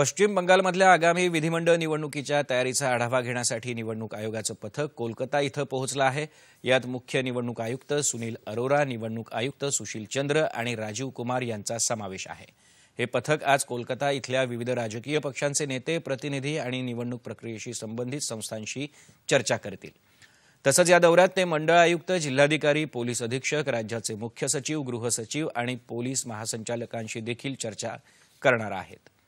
पश्चिम बंगालमधल्या आगामी विधिमंडळ निवडणुकीच्या तयारीचा आढावा घेण्यासाठी निवडणूक आयोगाचं पथक कोलकाता इथं पोहोचलं आहे यात मुख्य निवडणूक आयुक्त सुनील अरोरा निवडणूक आयुक्त सुशील चंद्र आणि राजीव कुमार यांचा समावेश आहे हे पथक आज कोलकाता इथल्या विविध राजकीय पक्षांचे नेते प्रतिनिधी आणि निवडणूक प्रक्रियेशी संबंधित संस्थांशी चर्चा करतील तसंच या दौऱ्यात ते मंडळ आयुक्त जिल्हाधिकारी पोलीस अधीक्षक राज्याचे मुख्य सचिव गृहसचिव आणि पोलीस महासंचालकांशी देखील चर्चा करणार आहेत